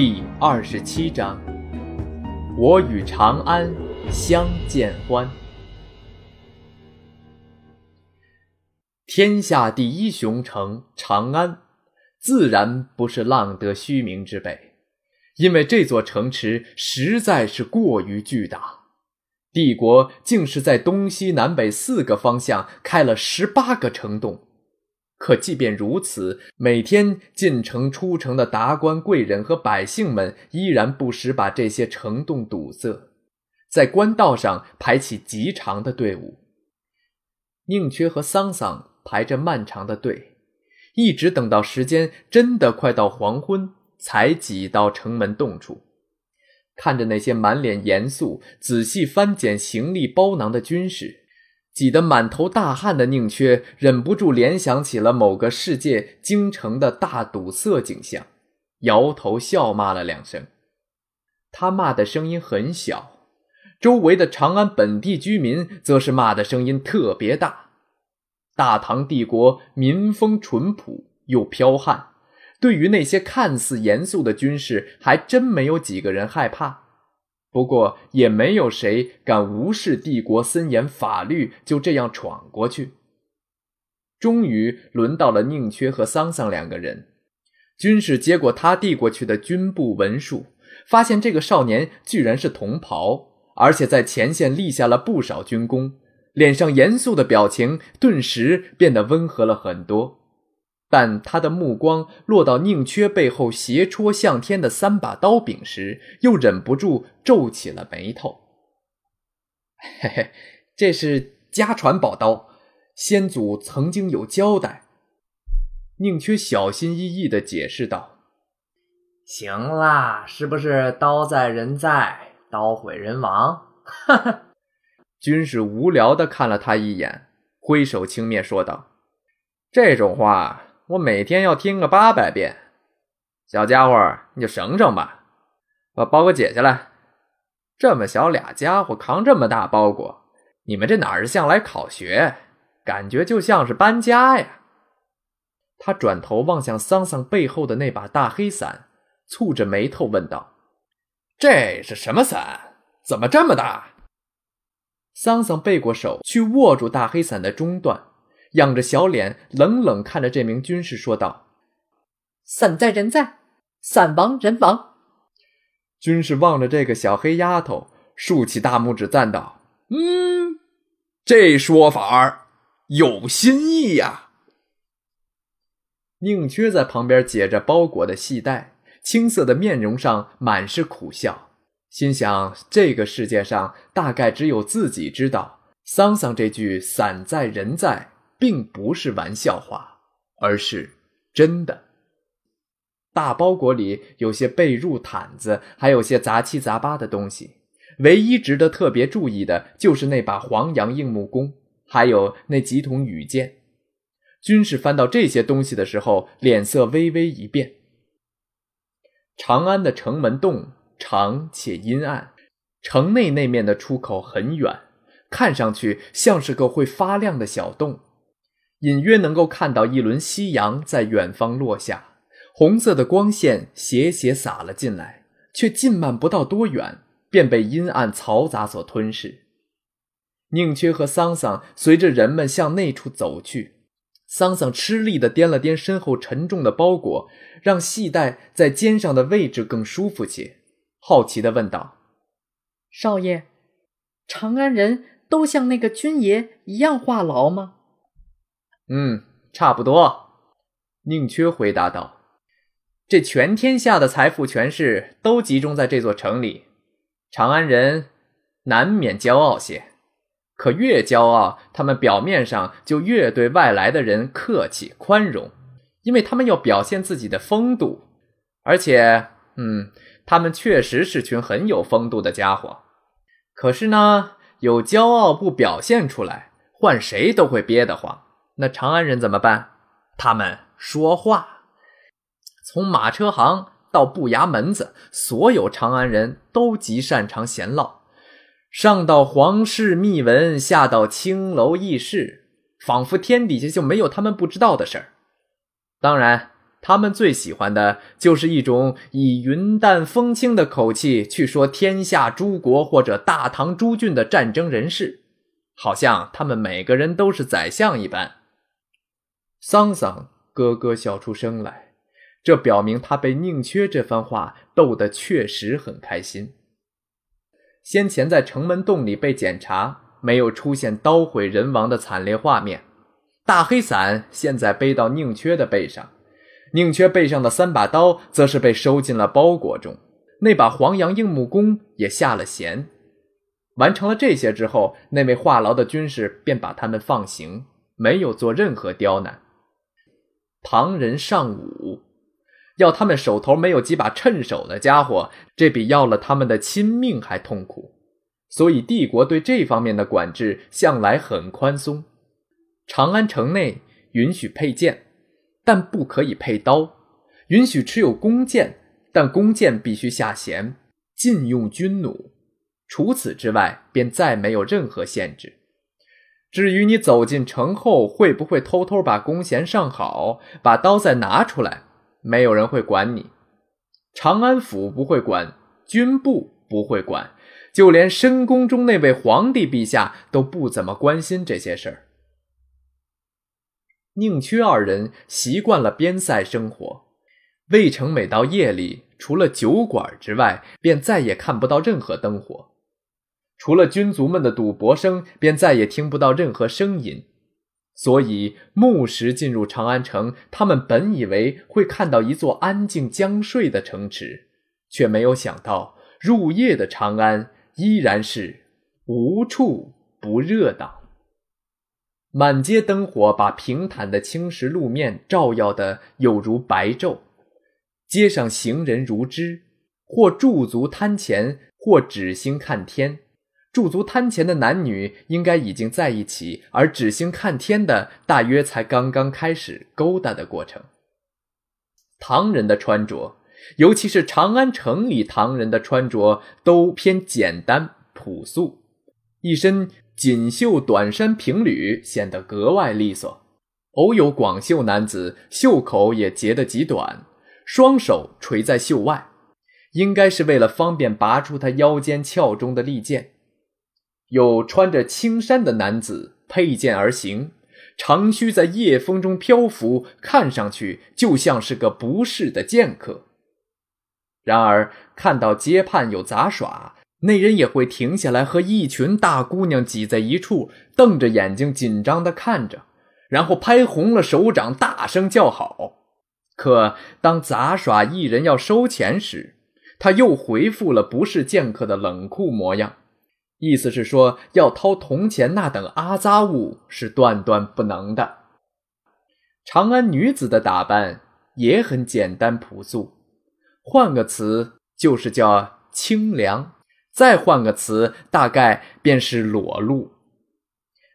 第二十七章，我与长安相见欢。天下第一雄城长安，自然不是浪得虚名之辈，因为这座城池实在是过于巨大，帝国竟是在东西南北四个方向开了十八个城洞。可即便如此，每天进城出城的达官贵人和百姓们依然不时把这些城洞堵塞，在官道上排起极长的队伍。宁缺和桑桑排着漫长的队，一直等到时间真的快到黄昏，才挤到城门洞处，看着那些满脸严肃、仔细翻检行李包囊的军士。挤得满头大汗的宁缺忍不住联想起了某个世界京城的大堵塞景象，摇头笑骂了两声。他骂的声音很小，周围的长安本地居民则是骂的声音特别大。大唐帝国民风淳朴又剽悍，对于那些看似严肃的军事，还真没有几个人害怕。不过，也没有谁敢无视帝国森严法律，就这样闯过去。终于轮到了宁缺和桑桑两个人，军士接过他递过去的军部文书，发现这个少年居然是同袍，而且在前线立下了不少军功，脸上严肃的表情顿时变得温和了很多。但他的目光落到宁缺背后斜戳向天的三把刀柄时，又忍不住皱起了眉头。嘿嘿，这是家传宝刀，先祖曾经有交代。宁缺小心翼翼的解释道：“行啦，是不是刀在人在，刀毁人亡？”哈哈，军士无聊的看了他一眼，挥手轻蔑说道：“这种话。”我每天要听个八百遍，小家伙，你就省省吧，把包裹解下来。这么小俩家伙扛这么大包裹，你们这哪儿是像来考学，感觉就像是搬家呀。他转头望向桑桑背后的那把大黑伞，蹙着眉头问道：“这是什么伞？怎么这么大？”桑桑背过手去握住大黑伞的中段。仰着小脸，冷冷看着这名军士说道：“伞在人在，伞亡人亡。”军士望着这个小黑丫头，竖起大拇指赞道：“嗯，这说法儿有新意呀。”宁缺在旁边解着包裹的系带，青涩的面容上满是苦笑，心想：这个世界上大概只有自己知道，桑桑这句“伞在人在”。并不是玩笑话，而是真的。大包裹里有些被褥、毯子，还有些杂七杂八的东西。唯一值得特别注意的就是那把黄杨硬木弓，还有那几桶羽箭。军士翻到这些东西的时候，脸色微微一变。长安的城门洞长且阴暗，城内那面的出口很远，看上去像是个会发亮的小洞。隐约能够看到一轮夕阳在远方落下，红色的光线斜斜洒了进来，却近漫不到多远，便被阴暗嘈杂所吞噬。宁缺和桑桑随着人们向那处走去，桑桑吃力地掂了掂身后沉重的包裹，让系带在肩上的位置更舒服些，好奇地问道：“少爷，长安人都像那个军爷一样话痨吗？”嗯，差不多。”宁缺回答道，“这全天下的财富权势都集中在这座城里，长安人难免骄傲些。可越骄傲，他们表面上就越对外来的人客气宽容，因为他们要表现自己的风度。而且，嗯，他们确实是群很有风度的家伙。可是呢，有骄傲不表现出来，换谁都会憋得慌。”那长安人怎么办？他们说话，从马车行到布衙门子，所有长安人都极擅长闲唠，上到皇室秘闻，下到青楼轶事，仿佛天底下就没有他们不知道的事儿。当然，他们最喜欢的就是一种以云淡风轻的口气去说天下诸国或者大唐诸郡的战争人事，好像他们每个人都是宰相一般。桑桑咯咯笑出声来，这表明他被宁缺这番话逗得确实很开心。先前在城门洞里被检查，没有出现刀毁人亡的惨烈画面。大黑伞现在背到宁缺的背上，宁缺背上的三把刀则是被收进了包裹中。那把黄杨硬木弓也下了弦。完成了这些之后，那位话痨的军士便把他们放行，没有做任何刁难。旁人尚武，要他们手头没有几把趁手的家伙，这比要了他们的亲命还痛苦。所以帝国对这方面的管制向来很宽松。长安城内允许佩剑，但不可以佩刀；允许持有弓箭，但弓箭必须下弦；禁用军弩。除此之外，便再没有任何限制。至于你走进城后会不会偷偷把弓弦上好，把刀再拿出来，没有人会管你。长安府不会管，军部不会管，就连深宫中那位皇帝陛下都不怎么关心这些事儿。宁缺二人习惯了边塞生活，渭城每到夜里，除了酒馆之外，便再也看不到任何灯火。除了军卒们的赌博声，便再也听不到任何声音。所以，暮时进入长安城，他们本以为会看到一座安静将睡的城池，却没有想到入夜的长安依然是无处不热闹。满街灯火把平坦的青石路面照耀的有如白昼，街上行人如织，或驻足摊前，或指星看天。驻足摊前的男女应该已经在一起，而只兴看天的，大约才刚刚开始勾搭的过程。唐人的穿着，尤其是长安城里唐人的穿着，都偏简单朴素。一身锦绣短衫平履，显得格外利索。偶有广袖男子，袖口也结得极短，双手垂在袖外，应该是为了方便拔出他腰间鞘中的利剑。有穿着青衫的男子佩剑而行，长须在夜风中漂浮，看上去就像是个不世的剑客。然而，看到街畔有杂耍，那人也会停下来，和一群大姑娘挤在一处，瞪着眼睛紧张的看着，然后拍红了手掌，大声叫好。可当杂耍艺人要收钱时，他又回复了不是剑客的冷酷模样。意思是说，要掏铜钱那等阿杂物是断断不能的。长安女子的打扮也很简单朴素，换个词就是叫清凉；再换个词，大概便是裸露。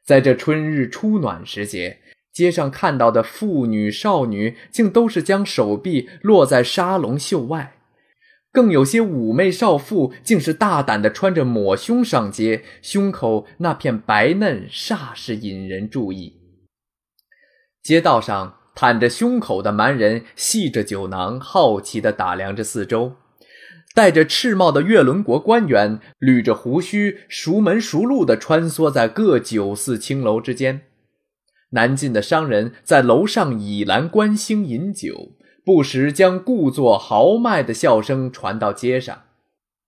在这春日初暖时节，街上看到的妇女、少女，竟都是将手臂落在沙龙袖外。更有些妩媚少妇，竟是大胆的穿着抹胸上街，胸口那片白嫩煞是引人注意。街道上袒着胸口的蛮人，系着酒囊，好奇的打量着四周；戴着赤帽的月轮国官员，捋着胡须，熟门熟路的穿梭在各酒肆青楼之间。南晋的商人在楼上倚栏观星饮酒。不时将故作豪迈的笑声传到街上，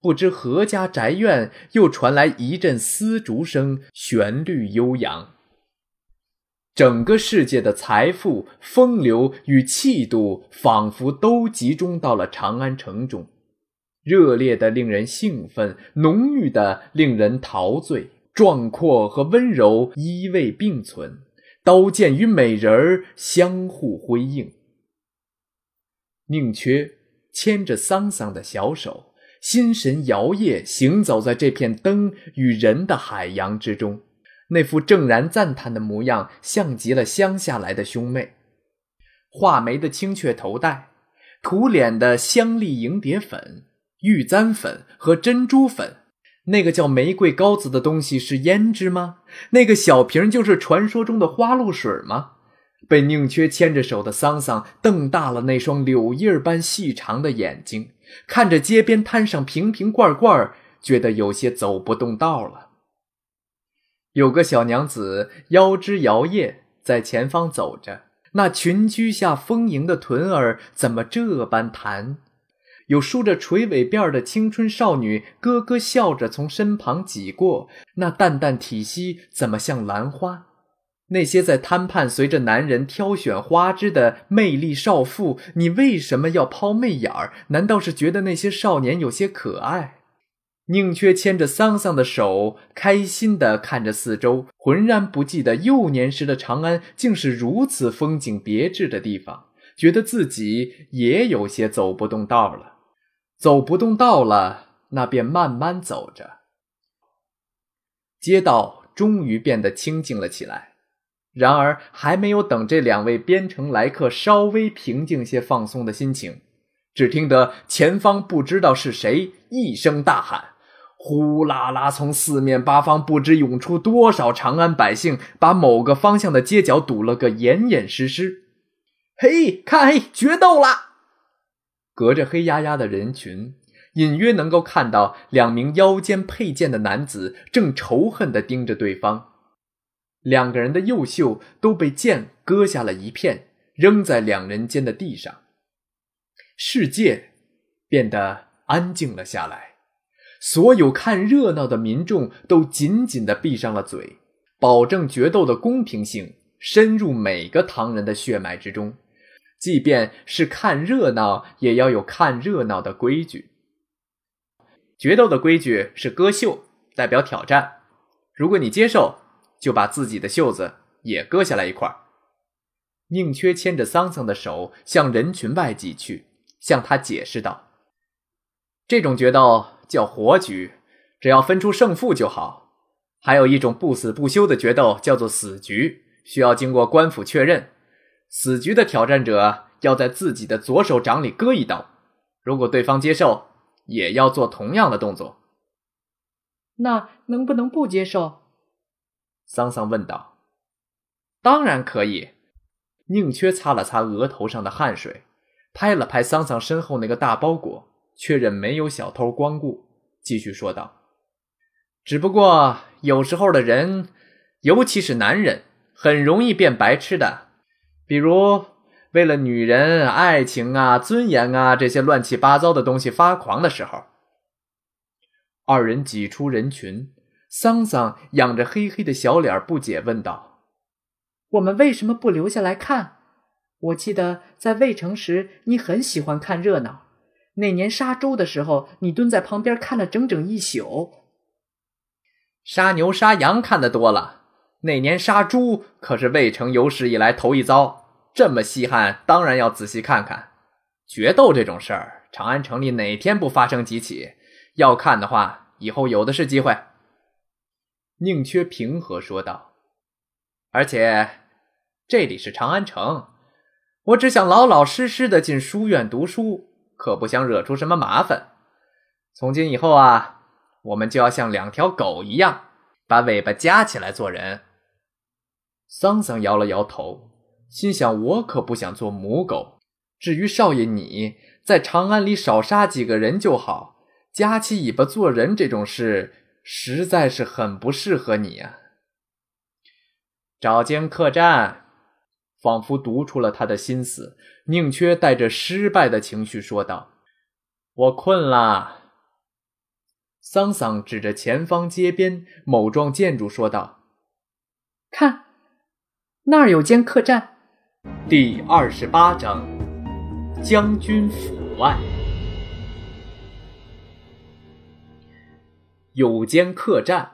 不知何家宅院又传来一阵丝竹声，旋律悠扬。整个世界的财富、风流与气度，仿佛都集中到了长安城中，热烈的令人兴奋，浓郁的令人陶醉，壮阔和温柔依偎并存，刀剑与美人儿相互辉映。宁缺牵着桑桑的小手，心神摇曳，行走在这片灯与人的海洋之中。那副正然赞叹的模样，像极了乡下来的兄妹。画眉的青雀头戴，涂脸的香丽蝇蝶粉、玉簪粉和珍珠粉。那个叫玫瑰膏子的东西是胭脂吗？那个小瓶就是传说中的花露水吗？被宁缺牵着手的桑桑瞪大了那双柳叶般细长的眼睛，看着街边摊上瓶瓶罐罐，觉得有些走不动道了。有个小娘子腰肢摇曳，在前方走着，那裙裾下丰盈的臀儿怎么这般弹？有梳着垂尾辫的青春少女咯咯笑着从身旁挤过，那淡淡体息怎么像兰花？那些在摊贩随着男人挑选花枝的魅力少妇，你为什么要抛媚眼儿？难道是觉得那些少年有些可爱？宁缺牵着桑桑的手，开心的看着四周，浑然不记得幼年时的长安竟是如此风景别致的地方，觉得自己也有些走不动道了。走不动道了，那便慢慢走着。街道终于变得清静了起来。然而，还没有等这两位边城来客稍微平静些、放松的心情，只听得前方不知道是谁一声大喊：“呼啦啦！”从四面八方不知涌出多少长安百姓，把某个方向的街角堵了个严严实实。嘿，看，嘿，决斗啦！隔着黑压压的人群，隐约能够看到两名腰间佩剑的男子正仇恨地盯着对方。两个人的右袖都被剑割下了一片，扔在两人间的地上。世界变得安静了下来，所有看热闹的民众都紧紧的闭上了嘴，保证决斗的公平性深入每个唐人的血脉之中。即便是看热闹，也要有看热闹的规矩。决斗的规矩是割袖代表挑战，如果你接受。就把自己的袖子也割下来一块宁缺牵着桑桑的手向人群外挤去，向他解释道：“这种决斗叫活局，只要分出胜负就好。还有一种不死不休的决斗叫做死局，需要经过官府确认。死局的挑战者要在自己的左手掌里割一刀，如果对方接受，也要做同样的动作。那能不能不接受？”桑桑问道：“当然可以。”宁缺擦了擦额头上的汗水，拍了拍桑桑身后那个大包裹，确认没有小偷光顾，继续说道：“只不过有时候的人，尤其是男人，很容易变白痴的。比如为了女人、爱情啊、尊严啊这些乱七八糟的东西发狂的时候。”二人挤出人群。桑桑仰着黑黑的小脸，不解问道：“我们为什么不留下来看？我记得在渭城时，你很喜欢看热闹。那年杀猪的时候，你蹲在旁边看了整整一宿。杀牛杀羊看得多了，那年杀猪可是渭城有史以来头一遭，这么稀罕，当然要仔细看看。决斗这种事儿，长安城里哪天不发生几起？要看的话，以后有的是机会。”宁缺平和说道：“而且这里是长安城，我只想老老实实的进书院读书，可不想惹出什么麻烦。从今以后啊，我们就要像两条狗一样，把尾巴夹起来做人。”桑桑摇了摇头，心想：“我可不想做母狗。至于少爷，你在长安里少杀几个人就好，夹起尾巴做人这种事。”实在是很不适合你呀，找间客栈。仿佛读出了他的心思，宁缺带着失败的情绪说道：“我困了。”桑桑指着前方街边某幢建筑说道：“看，那儿有间客栈。”第二十八章，将军府外。有间客栈，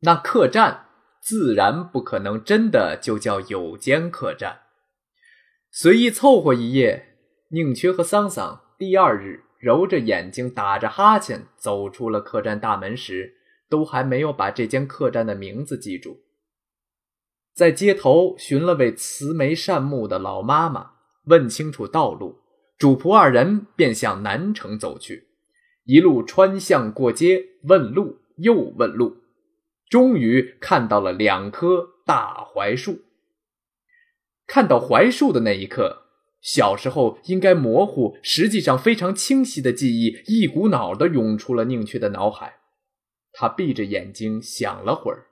那客栈自然不可能真的就叫有间客栈，随意凑合一夜。宁缺和桑桑第二日揉着眼睛打着哈欠走出了客栈大门时，都还没有把这间客栈的名字记住。在街头寻了位慈眉善目的老妈妈，问清楚道路，主仆二人便向南城走去。一路穿巷过街，问路又问路，终于看到了两棵大槐树。看到槐树的那一刻，小时候应该模糊，实际上非常清晰的记忆，一股脑的涌出了宁缺的脑海。他闭着眼睛想了会儿，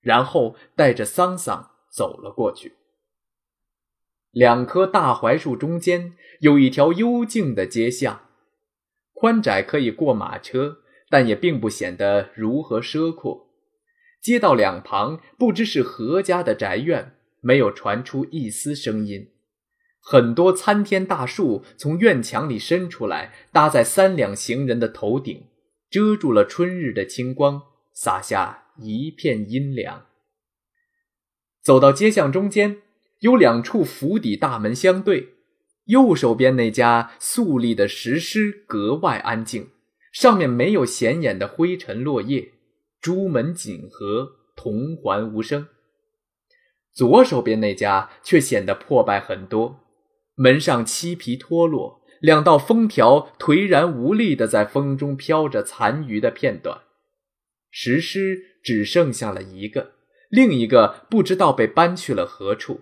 然后带着桑桑走了过去。两棵大槐树中间有一条幽静的街巷。宽窄可以过马车，但也并不显得如何奢阔。街道两旁不知是何家的宅院，没有传出一丝声音。很多参天大树从院墙里伸出来，搭在三两行人的头顶，遮住了春日的清光，洒下一片阴凉。走到街巷中间，有两处府邸大门相对。右手边那家肃立的石狮格外安静，上面没有显眼的灰尘落叶，朱门紧合，铜环无声。左手边那家却显得破败很多，门上漆皮脱落，两道封条颓然无力地在风中飘着残余的片段。石狮只剩下了一个，另一个不知道被搬去了何处。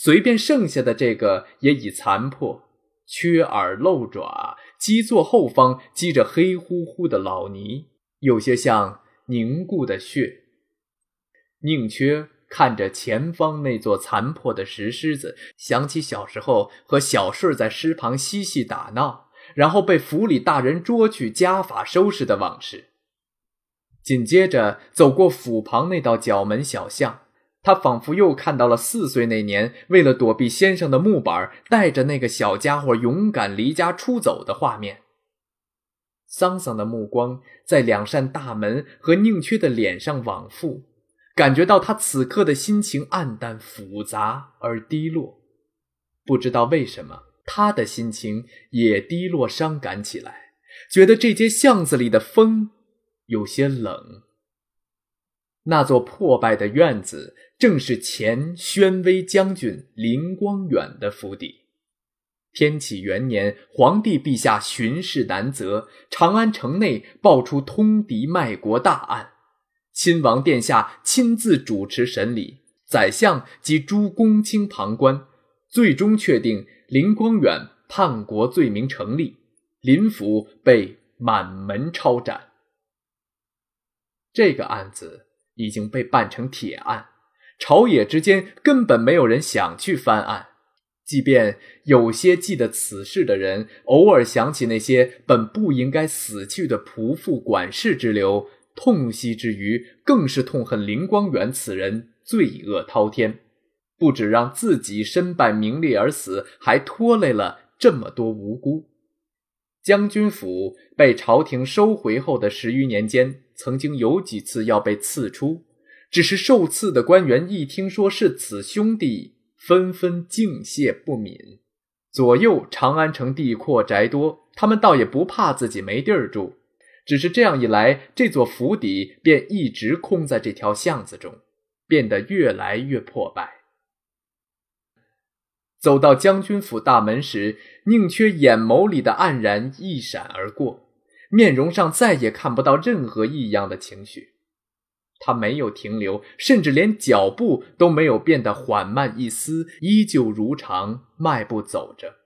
随便剩下的这个也已残破，缺耳漏爪，基座后方积着黑乎乎的老泥，有些像凝固的血。宁缺看着前方那座残破的石狮子，想起小时候和小顺在狮旁嬉戏打闹，然后被府里大人捉去家法收拾的往事。紧接着走过府旁那道角门小巷。他仿佛又看到了四岁那年，为了躲避先生的木板，带着那个小家伙勇敢离家出走的画面。桑桑的目光在两扇大门和宁缺的脸上往复，感觉到他此刻的心情暗淡、复杂而低落。不知道为什么，他的心情也低落、伤感起来，觉得这间巷子里的风有些冷。那座破败的院子。正是前宣威将军林光远的府邸。天启元年，皇帝陛下巡视南泽，长安城内爆出通敌卖国大案，亲王殿下亲自主持审理，宰相及诸公卿旁观，最终确定林光远叛国罪名成立，林府被满门抄斩。这个案子已经被办成铁案。朝野之间根本没有人想去翻案，即便有些记得此事的人，偶尔想起那些本不应该死去的仆妇、管事之流，痛惜之余，更是痛恨林光远此人罪恶滔天，不止让自己身败名裂而死，还拖累了这么多无辜。将军府被朝廷收回后的十余年间，曾经有几次要被刺出。只是受赐的官员一听说是此兄弟，纷纷敬谢不敏。左右长安城地阔宅多，他们倒也不怕自己没地儿住。只是这样一来，这座府邸便一直空在这条巷子中，变得越来越破败。走到将军府大门时，宁缺眼眸里的黯然一闪而过，面容上再也看不到任何异样的情绪。他没有停留，甚至连脚步都没有变得缓慢一丝，依旧如常迈步走着。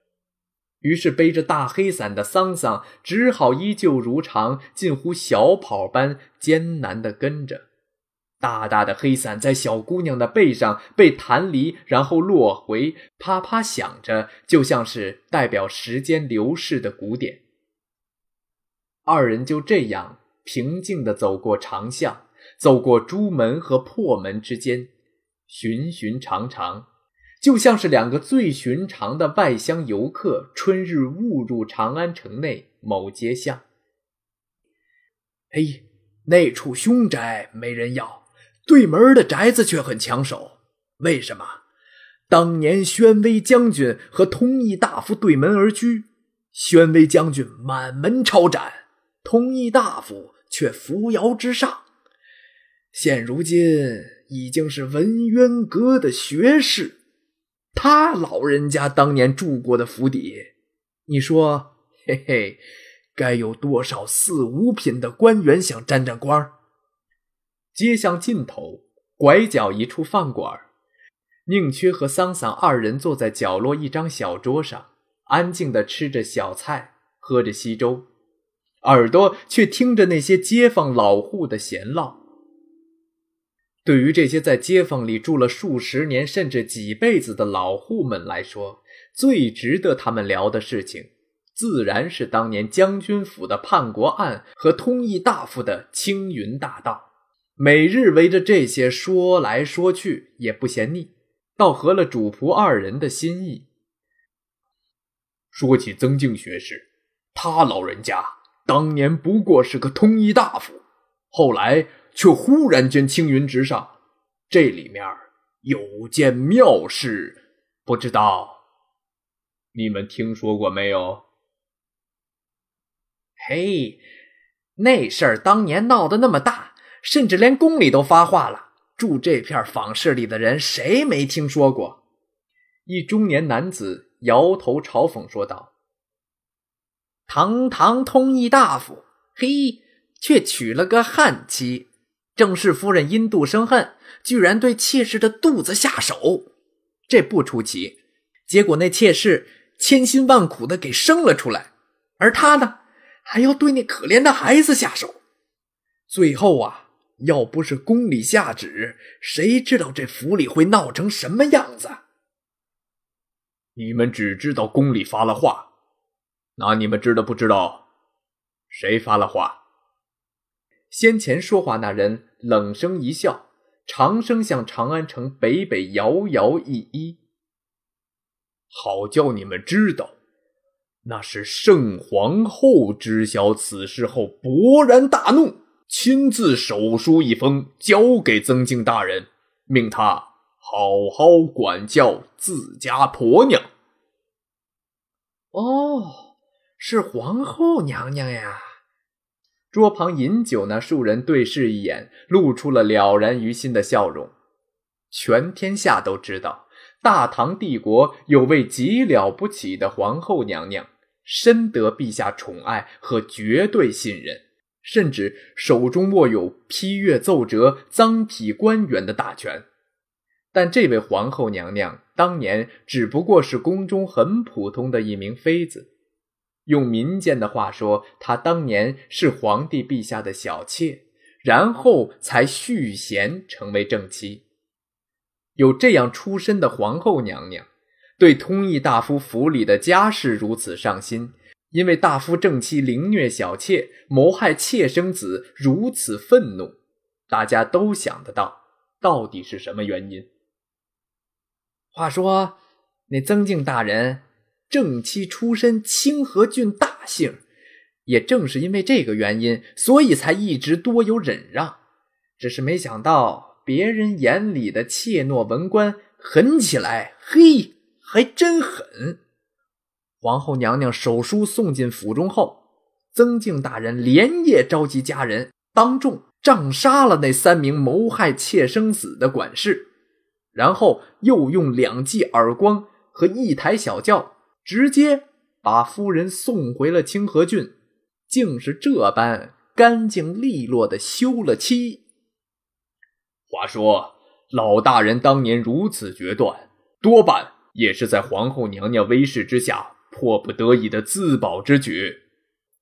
于是背着大黑伞的桑桑只好依旧如常，近乎小跑般艰难的跟着。大大的黑伞在小姑娘的背上被弹离，然后落回，啪啪响着，就像是代表时间流逝的鼓点。二人就这样平静的走过长巷。走过朱门和破门之间，寻寻常常，就像是两个最寻常的外乡游客，春日误入长安城内某街巷。嘿，那处凶宅没人要，对门的宅子却很抢手。为什么？当年宣威将军和通义大夫对门而居，宣威将军满门抄斩，通义大夫却扶摇直上。现如今已经是文渊阁的学士，他老人家当年住过的府邸，你说，嘿嘿，该有多少四五品的官员想沾沾光？街巷尽头拐角一处饭馆，宁缺和桑桑二人坐在角落一张小桌上，安静地吃着小菜，喝着稀粥，耳朵却听着那些街坊老户的闲唠。对于这些在街坊里住了数十年甚至几辈子的老户们来说，最值得他们聊的事情，自然是当年将军府的叛国案和通义大夫的青云大道。每日围着这些说来说去也不嫌腻，倒合了主仆二人的心意。说起曾静学士，他老人家当年不过是个通义大夫，后来。却忽然间青云直上，这里面有件妙事，不知道你们听说过没有？嘿，那事儿当年闹得那么大，甚至连宫里都发话了。住这片坊市里的人，谁没听说过？一中年男子摇头嘲讽说道：“堂堂通义大夫，嘿，却娶了个汉妻。”正室夫人因妒生恨，居然对妾室的肚子下手，这不出奇。结果那妾室千辛万苦的给生了出来，而她呢，还要对那可怜的孩子下手。最后啊，要不是宫里下旨，谁知道这府里会闹成什么样子？你们只知道宫里发了话，那你们知道不知道谁发了话？先前说话那人冷声一笑，长生向长安城北北遥遥一揖。好叫你们知道，那是圣皇后知晓此事后勃然大怒，亲自手书一封交给曾静大人，命他好好管教自家婆娘。哦，是皇后娘娘呀。桌旁饮酒，那数人对视一眼，露出了了然于心的笑容。全天下都知道，大唐帝国有位极了不起的皇后娘娘，深得陛下宠爱和绝对信任，甚至手中握有批阅奏折、臧否官员的大权。但这位皇后娘娘当年只不过是宫中很普通的一名妃子。用民间的话说，她当年是皇帝陛下的小妾，然后才续弦成为正妻。有这样出身的皇后娘娘，对通义大夫府里的家事如此上心，因为大夫正妻凌虐小妾、谋害妾生子，如此愤怒，大家都想得到到底是什么原因。话说，那曾敬大人。正妻出身清河郡大姓，也正是因为这个原因，所以才一直多有忍让。只是没想到，别人眼里的怯懦文官，狠起来，嘿，还真狠。皇后娘娘手书送进府中后，曾静大人连夜召集家人，当众杖杀了那三名谋害妾生死的管事，然后又用两记耳光和一抬小轿。直接把夫人送回了清河郡，竟是这般干净利落的休了妻。话说老大人当年如此决断，多半也是在皇后娘娘威势之下迫不得已的自保之举。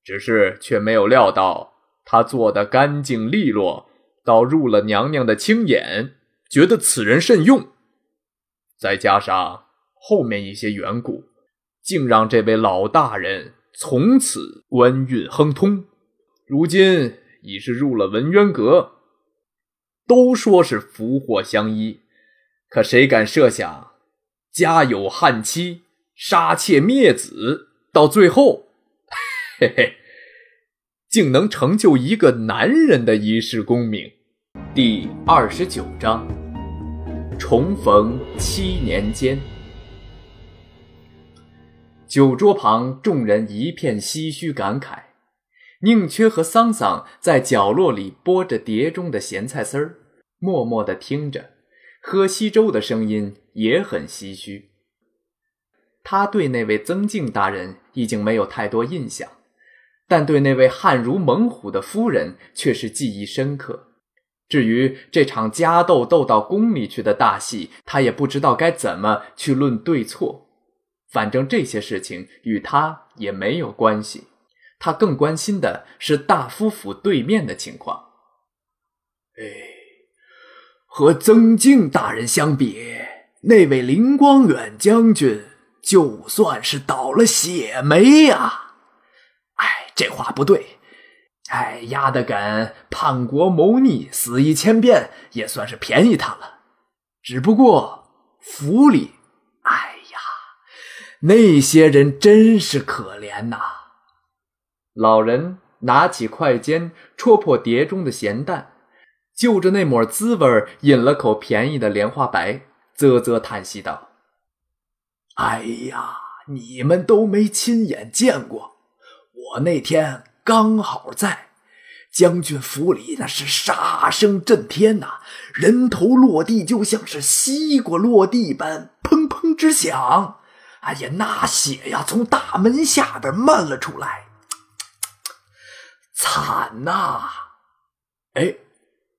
只是却没有料到他做的干净利落，倒入了娘娘的清眼，觉得此人慎用。再加上后面一些缘故。竟让这位老大人从此官运亨通，如今已是入了文渊阁。都说是福祸相依，可谁敢设想，家有悍妻，杀妾灭子，到最后，嘿嘿，竟能成就一个男人的一世功名。第二十九章，重逢七年间。酒桌旁众人一片唏嘘感慨，宁缺和桑桑在角落里剥着碟中的咸菜丝儿，默默地听着，喝稀粥的声音也很唏嘘。他对那位曾静大人已经没有太多印象，但对那位汗如猛虎的夫人却是记忆深刻。至于这场家斗斗到宫里去的大戏，他也不知道该怎么去论对错。反正这些事情与他也没有关系，他更关心的是大夫府对面的情况。哎，和曾静大人相比，那位林光远将军就算是倒了血霉呀！哎，这话不对。哎，丫的，敢叛国谋逆，死一千遍也算是便宜他了。只不过府里。那些人真是可怜呐！老人拿起筷尖戳破碟中的咸蛋，就着那抹滋味儿饮了口便宜的莲花白，啧啧叹息道：“哎呀，你们都没亲眼见过，我那天刚好在将军府里，那是杀声震天呐，人头落地就像是西瓜落地般砰砰直响。”哎呀，那血呀从大门下边漫了出来，惨呐！哎，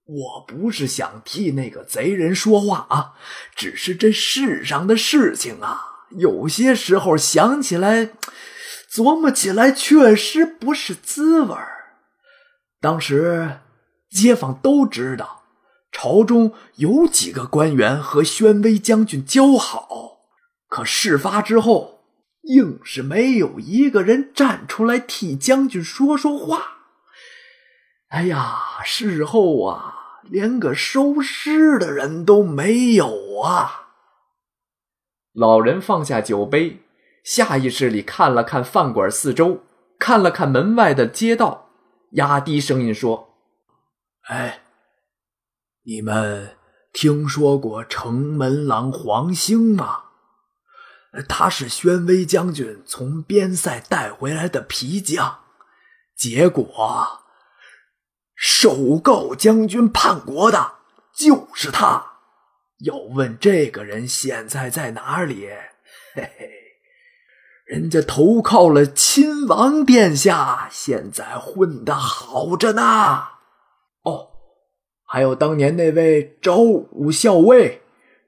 我不是想替那个贼人说话啊，只是这世上的事情啊，有些时候想起来、琢磨起来，确实不是滋味当时街坊都知道，朝中有几个官员和宣威将军交好。可事发之后，硬是没有一个人站出来替将军说说话。哎呀，事后啊，连个收尸的人都没有啊！老人放下酒杯，下意识里看了看饭馆四周，看了看门外的街道，压低声音说：“哎，你们听说过城门郎黄兴吗？”他是宣威将军从边塞带回来的皮匠，结果首告将军叛国的就是他。要问这个人现在在哪里？嘿嘿，人家投靠了亲王殿下，现在混的好着呢。哦，还有当年那位昭武校尉，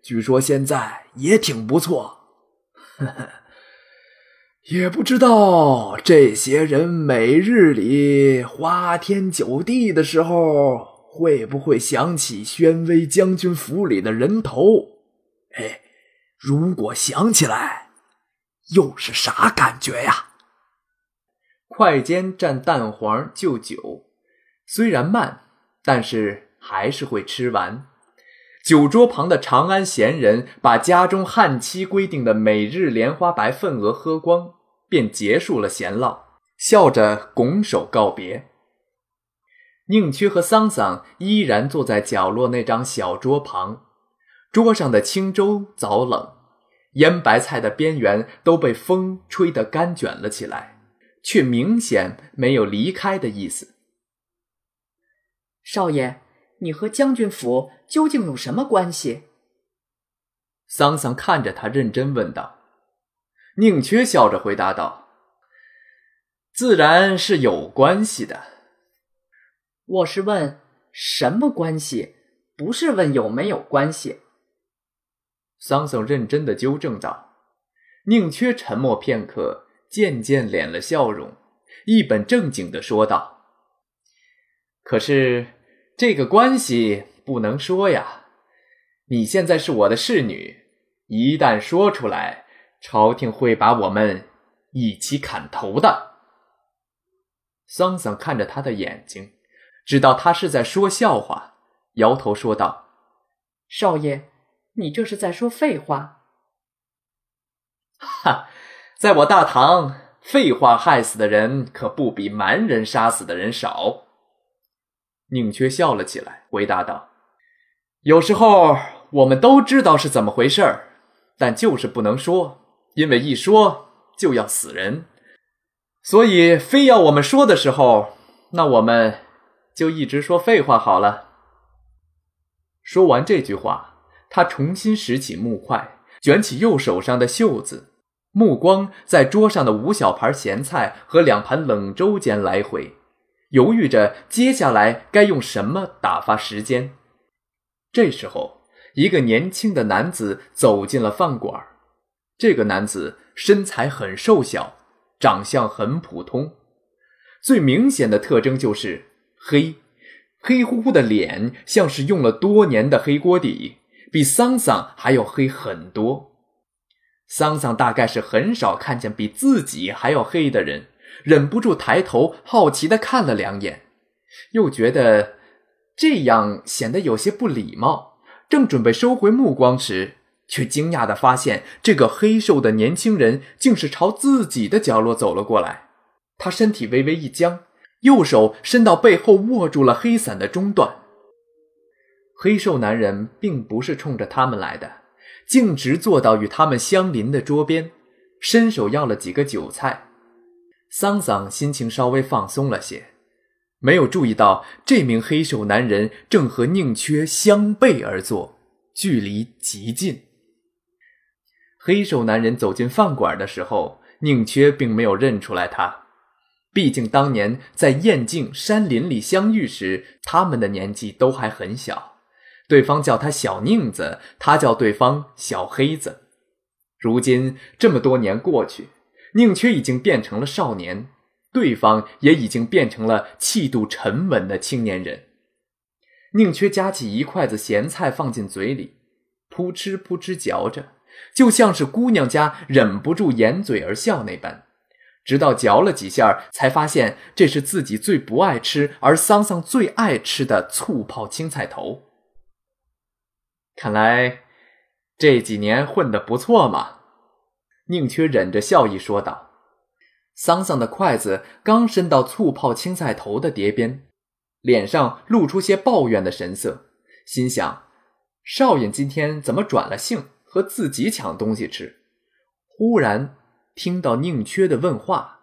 据说现在也挺不错。呵呵，也不知道这些人每日里花天酒地的时候，会不会想起宣威将军府里的人头？哎，如果想起来，又是啥感觉呀？快煎蘸蛋黄就酒，虽然慢，但是还是会吃完。酒桌旁的长安闲人把家中汉期规定的每日莲花白份额喝光，便结束了闲唠，笑着拱手告别。宁缺和桑桑依然坐在角落那张小桌旁，桌上的清粥早冷，腌白菜的边缘都被风吹得干卷了起来，却明显没有离开的意思。少爷，你和将军府。究竟有什么关系？桑桑看着他，认真问道。宁缺笑着回答道：“自然是有关系的。”我是问什么关系，不是问有没有关系。”桑桑认真的纠正道。宁缺沉默片刻，渐渐敛了笑容，一本正经的说道：“可是这个关系。”不能说呀！你现在是我的侍女，一旦说出来，朝廷会把我们一起砍头的。桑桑看着他的眼睛，知道他是在说笑话，摇头说道：“少爷，你这是在说废话。”哈，在我大唐，废话害死的人可不比蛮人杀死的人少。宁缺笑了起来，回答道。有时候我们都知道是怎么回事儿，但就是不能说，因为一说就要死人。所以非要我们说的时候，那我们就一直说废话好了。说完这句话，他重新拾起木筷，卷起右手上的袖子，目光在桌上的五小盘咸菜和两盘冷粥间来回，犹豫着接下来该用什么打发时间。这时候，一个年轻的男子走进了饭馆。这个男子身材很瘦小，长相很普通，最明显的特征就是黑，黑乎乎的脸像是用了多年的黑锅底，比桑桑还要黑很多。桑桑大概是很少看见比自己还要黑的人，忍不住抬头好奇的看了两眼，又觉得。这样显得有些不礼貌。正准备收回目光时，却惊讶地发现，这个黑瘦的年轻人竟是朝自己的角落走了过来。他身体微微一僵，右手伸到背后握住了黑伞的中段。黑瘦男人并不是冲着他们来的，径直坐到与他们相邻的桌边，伸手要了几个酒菜。桑桑心情稍微放松了些。没有注意到，这名黑瘦男人正和宁缺相背而坐，距离极近。黑瘦男人走进饭馆的时候，宁缺并没有认出来他。毕竟当年在燕境山林里相遇时，他们的年纪都还很小，对方叫他小宁子，他叫对方小黑子。如今这么多年过去，宁缺已经变成了少年。对方也已经变成了气度沉稳的青年人。宁缺夹起一筷子咸菜放进嘴里，扑哧扑哧嚼着，就像是姑娘家忍不住掩嘴而笑那般。直到嚼了几下，才发现这是自己最不爱吃，而桑桑最爱吃的醋泡青菜头。看来这几年混得不错嘛，宁缺忍着笑意说道。桑桑的筷子刚伸到醋泡青菜头的碟边，脸上露出些抱怨的神色，心想：“少爷今天怎么转了性，和自己抢东西吃？”忽然听到宁缺的问话，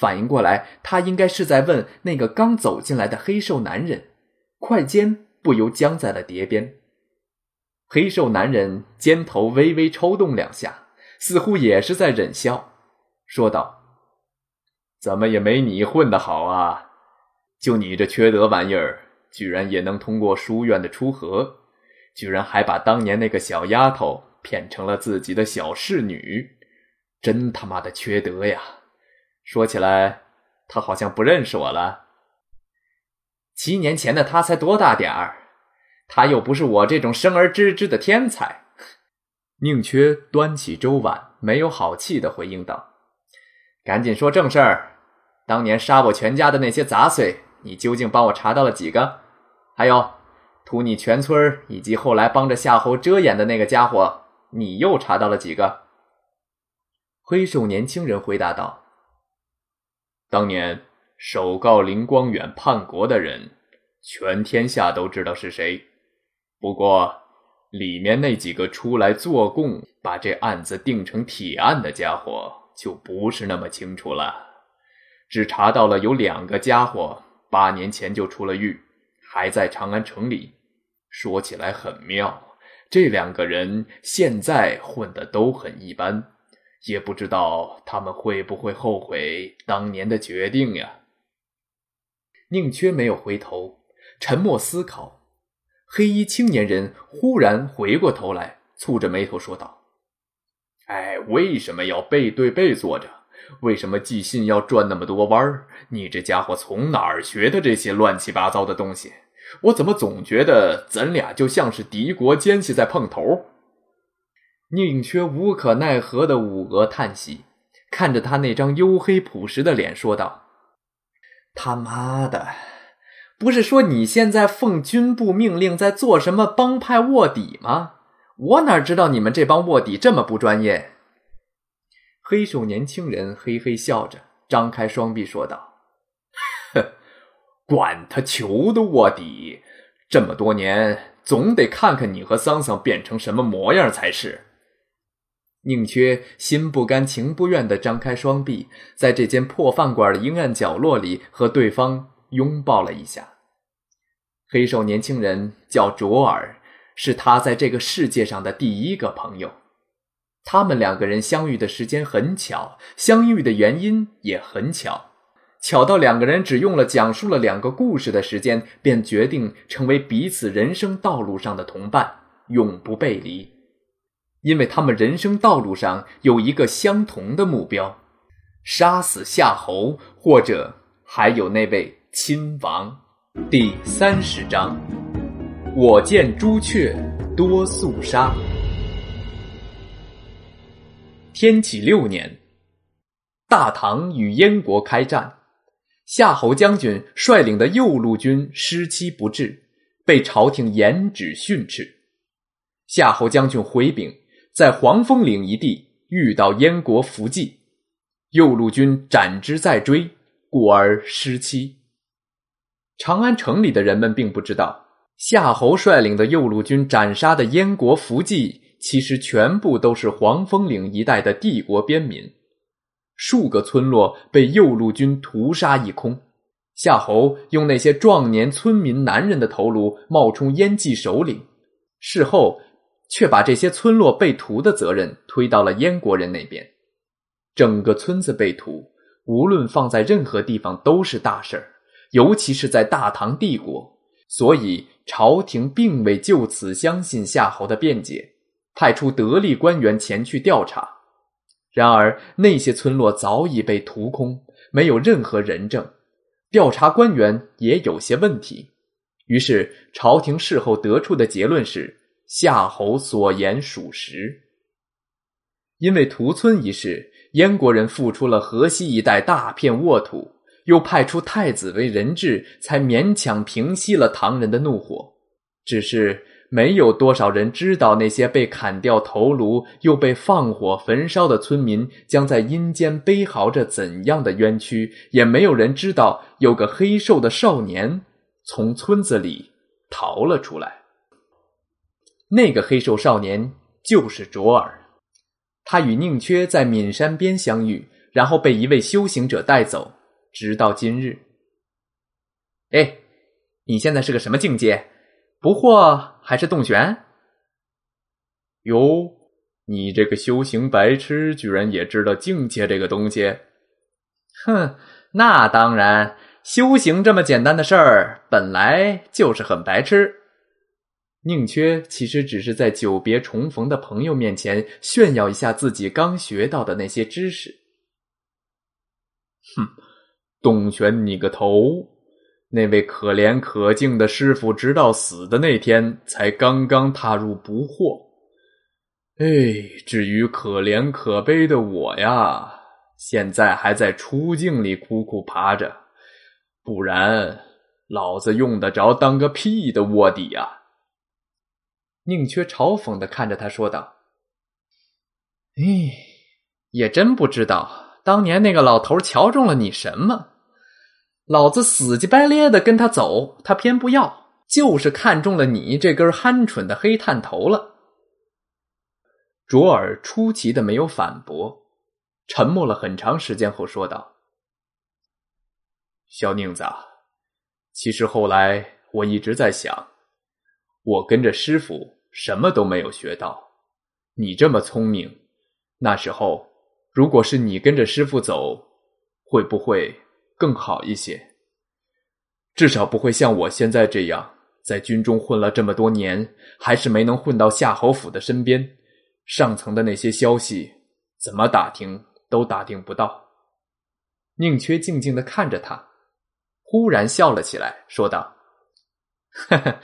反应过来，他应该是在问那个刚走进来的黑瘦男人，筷尖不由僵在了碟边。黑瘦男人肩头微微抽动两下，似乎也是在忍笑，说道。怎么也没你混得好啊！就你这缺德玩意儿，居然也能通过书院的出河，居然还把当年那个小丫头骗成了自己的小侍女，真他妈的缺德呀！说起来，他好像不认识我了。七年前的他才多大点儿？他又不是我这种生而知之的天才。宁缺端起粥碗，没有好气的回应道：“赶紧说正事儿。”当年杀我全家的那些杂碎，你究竟帮我查到了几个？还有，屠你全村以及后来帮着夏侯遮掩的那个家伙，你又查到了几个？黑瘦年轻人回答道：“当年首告林光远叛国的人，全天下都知道是谁。不过，里面那几个出来作供，把这案子定成铁案的家伙，就不是那么清楚了。”只查到了有两个家伙，八年前就出了狱，还在长安城里。说起来很妙，这两个人现在混的都很一般，也不知道他们会不会后悔当年的决定呀？宁缺没有回头，沉默思考。黑衣青年人忽然回过头来，蹙着眉头说道：“哎，为什么要背对背坐着？”为什么寄信要转那么多弯儿？你这家伙从哪儿学的这些乱七八糟的东西？我怎么总觉得咱俩就像是敌国奸细在碰头？宁缺无可奈何的捂额叹息，看着他那张黝黑朴实的脸，说道：“他妈的，不是说你现在奉军部命令在做什么帮派卧底吗？我哪知道你们这帮卧底这么不专业？”黑瘦年轻人嘿嘿笑着，张开双臂说道：“哼，管他球的卧底，这么多年，总得看看你和桑桑变成什么模样才是。”宁缺心不甘情不愿地张开双臂，在这间破饭馆的阴暗角落里和对方拥抱了一下。黑瘦年轻人叫卓尔，是他在这个世界上的第一个朋友。他们两个人相遇的时间很巧，相遇的原因也很巧，巧到两个人只用了讲述了两个故事的时间，便决定成为彼此人生道路上的同伴，永不背离。因为他们人生道路上有一个相同的目标：杀死夏侯，或者还有那位亲王。第三十章，我见朱雀多肃杀。天启六年，大唐与燕国开战，夏侯将军率领的右路军失期不至，被朝廷严旨训斥。夏侯将军回禀，在黄风岭一地遇到燕国伏击，右路军斩之再追，故而失期。长安城里的人们并不知道，夏侯率领的右路军斩杀的燕国伏击。其实全部都是黄风岭一带的帝国边民，数个村落被右路军屠杀一空。夏侯用那些壮年村民男人的头颅冒充燕蓟首领，事后却把这些村落被屠的责任推到了燕国人那边。整个村子被屠，无论放在任何地方都是大事儿，尤其是在大唐帝国，所以朝廷并未就此相信夏侯的辩解。派出得力官员前去调查，然而那些村落早已被屠空，没有任何人证。调查官员也有些问题，于是朝廷事后得出的结论是夏侯所言属实。因为屠村一事，燕国人付出了河西一带大片沃土，又派出太子为人质，才勉强平息了唐人的怒火。只是。没有多少人知道那些被砍掉头颅又被放火焚烧的村民将在阴间悲嚎着怎样的冤屈，也没有人知道有个黑瘦的少年从村子里逃了出来。那个黑瘦少年就是卓尔，他与宁缺在岷山边相遇，然后被一位修行者带走，直到今日。哎，你现在是个什么境界？不惑还是洞玄？哟，你这个修行白痴，居然也知道境界这个东西？哼，那当然，修行这么简单的事儿，本来就是很白痴。宁缺其实只是在久别重逢的朋友面前炫耀一下自己刚学到的那些知识。哼，洞玄，你个头！那位可怜可敬的师傅，直到死的那天，才刚刚踏入不惑。哎，至于可怜可悲的我呀，现在还在出境里苦苦爬着。不然，老子用得着当个屁的卧底呀？宁缺嘲讽的看着他说道：“哎，也真不知道当年那个老头瞧中了你什么。”老子死乞白赖的跟他走，他偏不要，就是看中了你这根憨蠢的黑炭头了。卓尔出奇的没有反驳，沉默了很长时间后说道：“小宁子，其实后来我一直在想，我跟着师傅什么都没有学到，你这么聪明，那时候如果是你跟着师傅走，会不会？”更好一些，至少不会像我现在这样，在军中混了这么多年，还是没能混到夏侯府的身边。上层的那些消息，怎么打听都打听不到。宁缺静静的看着他，忽然笑了起来，说道：“哈哈，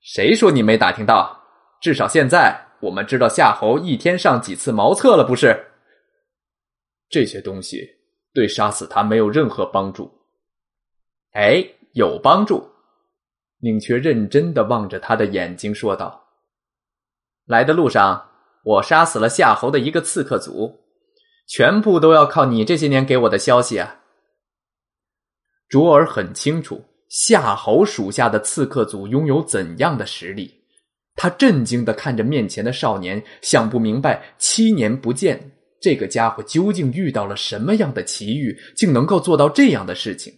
谁说你没打听到？至少现在我们知道夏侯一天上几次茅厕了，不是？这些东西。”对杀死他没有任何帮助，哎，有帮助！宁缺认真的望着他的眼睛说道：“来的路上，我杀死了夏侯的一个刺客组，全部都要靠你这些年给我的消息啊。”卓尔很清楚夏侯属下的刺客组拥有怎样的实力，他震惊的看着面前的少年，想不明白七年不见。这个家伙究竟遇到了什么样的奇遇，竟能够做到这样的事情？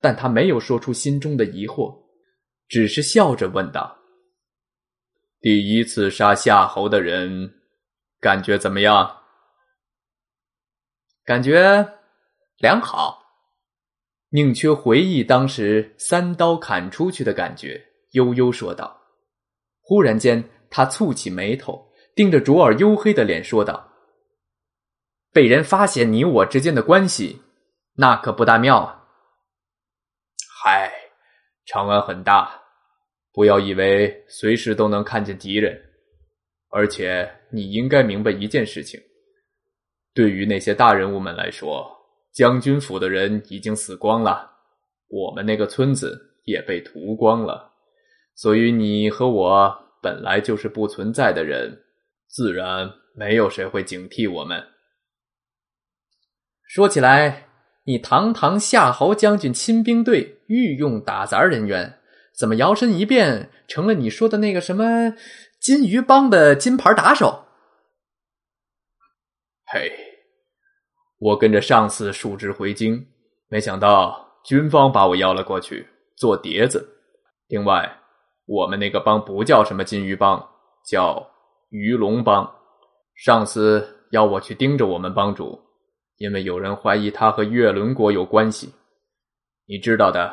但他没有说出心中的疑惑，只是笑着问道：“第一次杀夏侯的人，感觉怎么样？”“感觉良好。”宁缺回忆当时三刀砍出去的感觉，悠悠说道。忽然间，他蹙起眉头，盯着卓尔黝黑的脸说道。被人发现你我之间的关系，那可不大妙。啊！嗨，长安很大，不要以为随时都能看见敌人。而且你应该明白一件事情：对于那些大人物们来说，将军府的人已经死光了，我们那个村子也被屠光了。所以你和我本来就是不存在的人，自然没有谁会警惕我们。说起来，你堂堂夏侯将军亲兵队御用打杂人员，怎么摇身一变成了你说的那个什么金鱼帮的金牌打手？嘿，我跟着上司述职回京，没想到军方把我要了过去做碟子。另外，我们那个帮不叫什么金鱼帮，叫鱼龙帮。上司要我去盯着我们帮主。因为有人怀疑他和月轮国有关系，你知道的，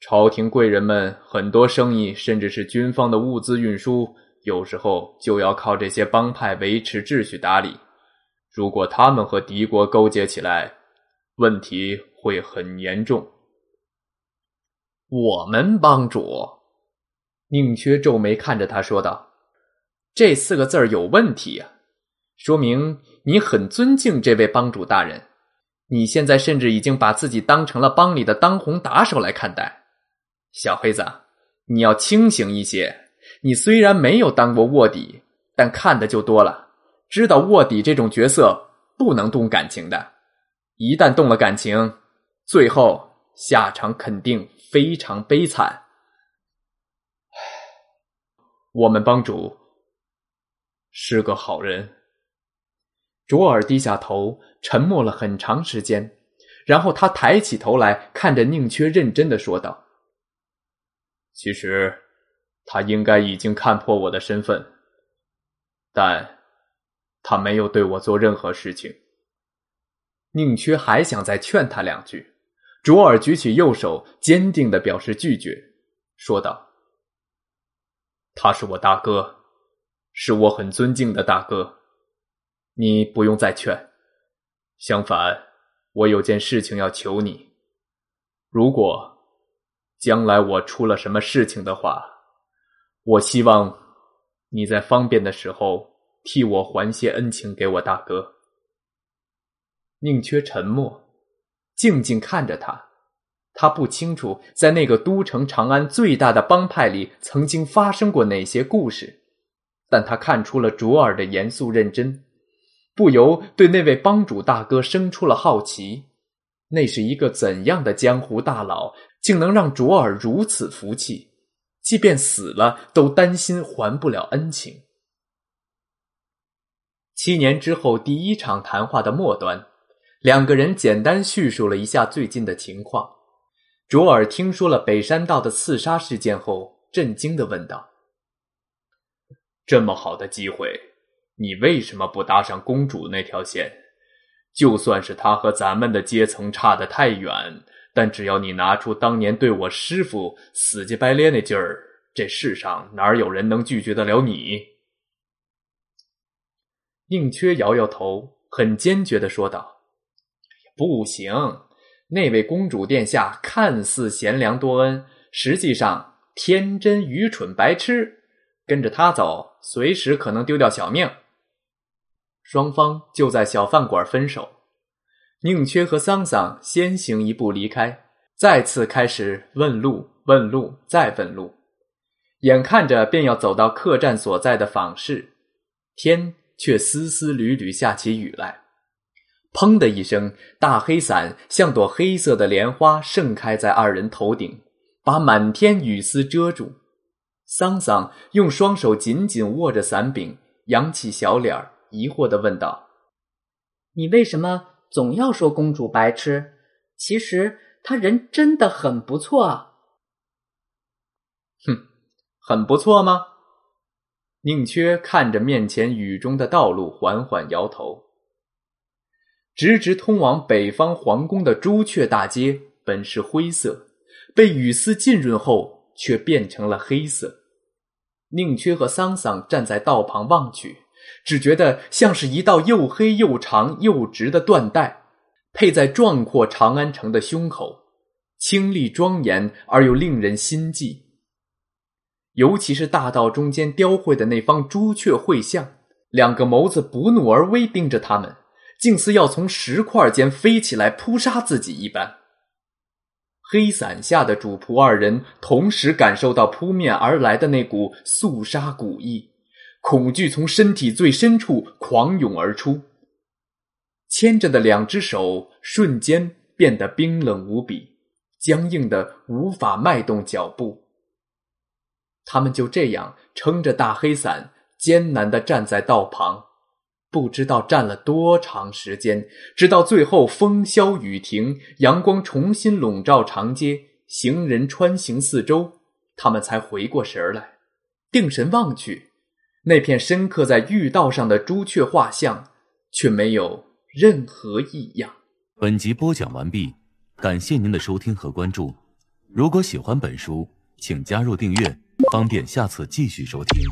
朝廷贵人们很多生意，甚至是军方的物资运输，有时候就要靠这些帮派维持秩序打理。如果他们和敌国勾结起来，问题会很严重。我们帮主宁缺皱眉看着他说道：“这四个字儿有问题呀。”说明你很尊敬这位帮主大人，你现在甚至已经把自己当成了帮里的当红打手来看待。小黑子，你要清醒一些。你虽然没有当过卧底，但看的就多了，知道卧底这种角色不能动感情的，一旦动了感情，最后下场肯定非常悲惨。我们帮主是个好人。卓尔低下头，沉默了很长时间，然后他抬起头来，看着宁缺，认真的说道：“其实，他应该已经看破我的身份，但，他没有对我做任何事情。”宁缺还想再劝他两句，卓尔举起右手，坚定的表示拒绝，说道：“他是我大哥，是我很尊敬的大哥。”你不用再劝，相反，我有件事情要求你。如果将来我出了什么事情的话，我希望你在方便的时候替我还些恩情给我大哥。宁缺沉默，静静看着他。他不清楚在那个都城长安最大的帮派里曾经发生过哪些故事，但他看出了卓尔的严肃认真。不由对那位帮主大哥生出了好奇，那是一个怎样的江湖大佬，竟能让卓尔如此福气？即便死了，都担心还不了恩情。七年之后，第一场谈话的末端，两个人简单叙述了一下最近的情况。卓尔听说了北山道的刺杀事件后，震惊的问道：“这么好的机会？”你为什么不搭上公主那条线？就算是她和咱们的阶层差的太远，但只要你拿出当年对我师傅死乞白赖那劲儿，这世上哪有人能拒绝得了你？宁缺摇摇头，很坚决的说道：“不行！那位公主殿下看似贤良多恩，实际上天真愚蠢白痴，跟着他走，随时可能丢掉小命。”双方就在小饭馆分手。宁缺和桑桑先行一步离开，再次开始问路，问路，再问路。眼看着便要走到客栈所在的坊市，天却丝丝缕缕下起雨来。砰的一声，大黑伞像朵黑色的莲花盛开在二人头顶，把满天雨丝遮住。桑桑用双手紧紧握着伞柄，扬起小脸儿。疑惑的问道：“你为什么总要说公主白痴？其实她人真的很不错啊。”“哼，很不错吗？”宁缺看着面前雨中的道路，缓缓摇头。直直通往北方皇宫的朱雀大街，本是灰色，被雨丝浸润后却变成了黑色。宁缺和桑桑站在道旁望去。只觉得像是一道又黑又长又直的缎带，配在壮阔长安城的胸口，清丽庄严而又令人心悸。尤其是大道中间雕绘的那方朱雀会像，两个眸子不怒而威，盯着他们，竟似要从石块间飞起来扑杀自己一般。黑伞下的主仆二人同时感受到扑面而来的那股肃杀古意。恐惧从身体最深处狂涌而出，牵着的两只手瞬间变得冰冷无比，僵硬的无法迈动脚步。他们就这样撑着大黑伞，艰难的站在道旁，不知道站了多长时间，直到最后风消雨停，阳光重新笼罩长街，行人穿行四周，他们才回过神儿来，定神望去。那片深刻在玉道上的朱雀画像，却没有任何异样。本集播讲完毕，感谢您的收听和关注。如果喜欢本书，请加入订阅，方便下次继续收听。